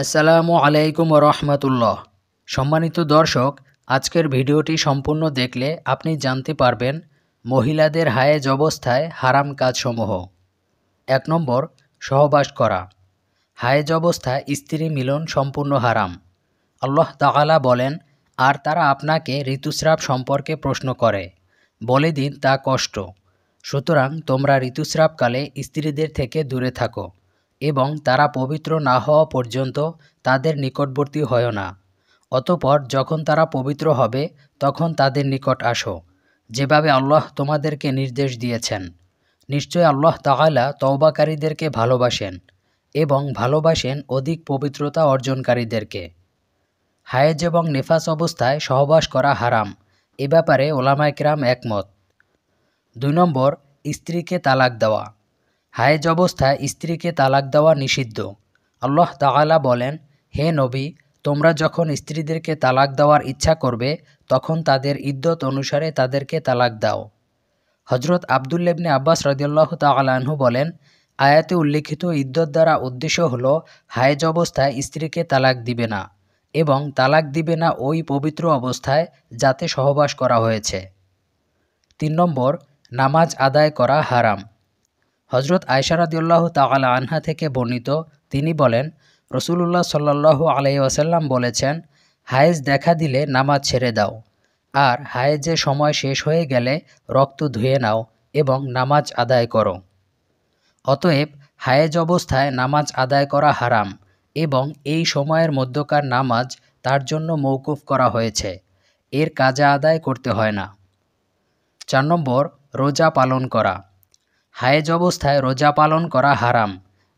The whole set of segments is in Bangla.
আসসালামু আলাইকুম রহমতুল্লাহ সম্মানিত দর্শক আজকের ভিডিওটি সম্পূর্ণ দেখলে আপনি জানতে পারবেন মহিলাদের হায়েজ অবস্থায় হারাম কাজসমূহ এক নম্বর সহবাস করা হায়েজ অবস্থায় স্ত্রী মিলন সম্পূর্ণ হারাম আল্লাহ তালা বলেন আর তারা আপনাকে ঋতুস্রাব সম্পর্কে প্রশ্ন করে বলে দিন তা কষ্ট সুতরাং তোমরা ঋতুস্রাবকালে স্ত্রীদের থেকে দূরে থাকো এবং তারা পবিত্র না হওয়া পর্যন্ত তাদের নিকটবর্তী হয় না অতপর যখন তারা পবিত্র হবে তখন তাদের নিকট আসো যেভাবে আল্লাহ তোমাদেরকে নির্দেশ দিয়েছেন নিশ্চয় আল্লাহ তাহালা তওবাকারীদেরকে ভালোবাসেন এবং ভালোবাসেন অধিক পবিত্রতা অর্জনকারীদেরকে হায়েজ এবং নেফাস অবস্থায় সহবাস করা হারাম এ ব্যাপারে ওলামাইকরাম একমত দুই নম্বর স্ত্রীকে তালাক দেওয়া হায়েজ অবস্থায় স্ত্রীকে তালাক দেওয়া নিষিদ্ধ আল্লাহ তালা বলেন হে নবী তোমরা যখন স্ত্রীদেরকে তালাক দেওয়ার ইচ্ছা করবে তখন তাদের ইদ্যত অনুসারে তাদেরকে তালাক দাও হজরত আবদুল্লেবনে আব্বাস রদিয়াল্লাহ তালাহু বলেন আয়াতে উল্লিখিত ইদ্যত দ্বারা উদ্দেশ্য হল হায়েজ অবস্থায় স্ত্রীকে তালাক দিবে না এবং তালাক দিবে না ওই পবিত্র অবস্থায় যাতে সহবাস করা হয়েছে তিন নম্বর নামাজ আদায় করা হারাম হজরত আয়সারাদিউল্লাহ তাল আনহা থেকে বর্ণিত তিনি বলেন রসুলুল্লাহ সাল্লাল্লাহু আলাই ওয়াসাল্লাম বলেছেন হায়েজ দেখা দিলে নামাজ ছেড়ে দাও আর হায়েজের সময় শেষ হয়ে গেলে রক্ত ধুয়ে নাও এবং নামাজ আদায় করো অতএব হায়েজ অবস্থায় নামাজ আদায় করা হারাম এবং এই সময়ের মধ্যকার নামাজ তার জন্য মৌকুফ করা হয়েছে এর কাজা আদায় করতে হয় না চার নম্বর রোজা পালন করা হায়েজ অবস্থায় রোজা পালন করা হারাম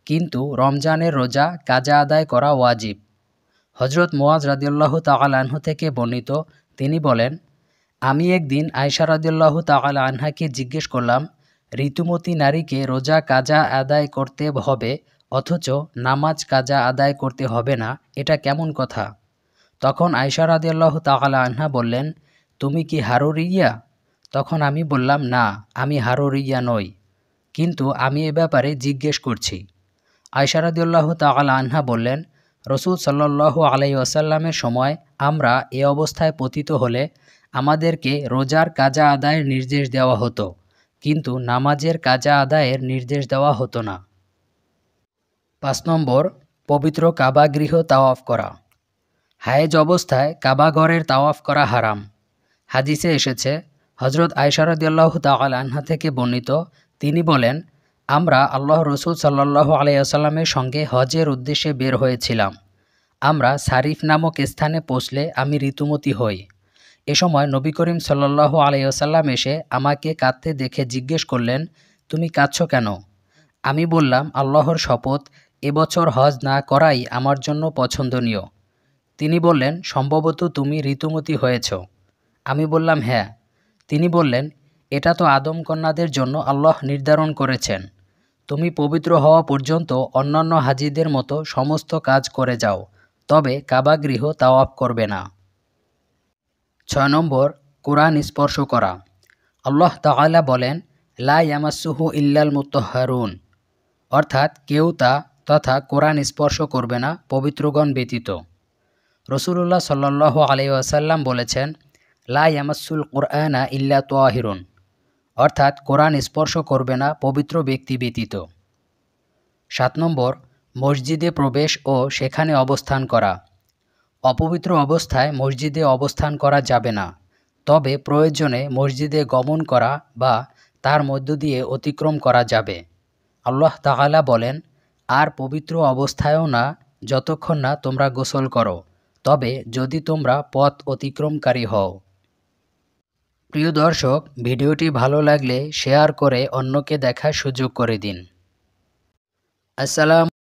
কিন্তু রমজানের রোজা কাজা আদায় করা ওয়াজিব হজরত মোয়াজ রাদিউল্লাহ তালাহু থেকে বর্ণিত তিনি বলেন আমি একদিন আয়সা রাদিউল্লাহ তাল আনহাকে জিজ্ঞেস করলাম ঋতুমতী নারীকে রোজা কাজা আদায় করতে হবে অথচ নামাজ কাজা আদায় করতে হবে না এটা কেমন কথা তখন আয়সা রাদিয়াল্লাহ তাআলা আনহা বললেন তুমি কি হারুরিয়া তখন আমি বললাম না আমি হারুরিয়া নই কিন্তু আমি এ ব্যাপারে জিজ্ঞেস করছি আয়সারাদিউল্লাহ তাল আনহা বললেন রসুল সাল্লাহ আলাই ওয়াসাল্লামের সময় আমরা এ অবস্থায় পতিত হলে আমাদেরকে রোজার কাজা আদায়ের নির্দেশ দেওয়া হতো কিন্তু নামাজের কাজা আদায়ের নির্দেশ দেওয়া হতো না পাঁচ নম্বর পবিত্র কাবা গৃহ তাওয়াফ করা হায়েজ অবস্থায় ঘরের তাওয়াফ করা হারাম হাদিসে এসেছে হজরত আয়সারদ্দাহ তাল আনহা থেকে বর্ণিত তিনি বলেন আমরা আল্লাহ রসুল সাল্লাহ আলাইসাল্লামের সঙ্গে হজের উদ্দেশ্যে বের হয়েছিলাম আমরা সারিফ নামক স্থানে পৌঁছলে আমি ঋতুমতি হই এ সময় নবী করিম সাল্লাহ আলাইসাল্লাম এসে আমাকে কাঁদতে দেখে জিজ্ঞেস করলেন তুমি কাঁদছ কেন আমি বললাম আল্লাহর শপথ এবছর হজ না করাই আমার জন্য পছন্দনীয় তিনি বললেন সম্ভবত তুমি ঋতুমতি হয়েছ আমি বললাম হ্যাঁ তিনি বললেন এটা তো আদম কন্যাদের জন্য আল্লাহ নির্ধারণ করেছেন তুমি পবিত্র হওয়া পর্যন্ত অন্যান্য হাজিদের মতো সমস্ত কাজ করে যাও তবে কাবাগৃহ তাওয়াফ করবে না ছয় নম্বর কোরআন স্পর্শ করা আল্লাহ তালা বলেন লা ইয়ামাসুহু ইল্লাল মুতহারুন অর্থাৎ কেউ তা তথা কোরআন স্পর্শ করবে না পবিত্রগণ ব্যতীত রসুল্লাহ সাল্লাহ আলি আসাল্লাম বলেছেন লা ইয়ামাসুল কোরআনা ইল্লা তোয়াহিরুন অর্থাৎ কোরআন স্পর্শ করবে না পবিত্র ব্যক্তি ব্যতীত সাত নম্বর মসজিদে প্রবেশ ও সেখানে অবস্থান করা অপবিত্র অবস্থায় মসজিদে অবস্থান করা যাবে না তবে প্রয়োজনে মসজিদে গমন করা বা তার মধ্য দিয়ে অতিক্রম করা যাবে আল্লাহ তাহালা বলেন আর পবিত্র অবস্থায়ও না যতক্ষণ না তোমরা গোসল করো তবে যদি তোমরা পথ অতিক্রমকারী হও প্রিয় দর্শক ভিডিওটি ভালো লাগলে শেয়ার করে অন্যকে দেখার সুযোগ করে দিন আসসালাম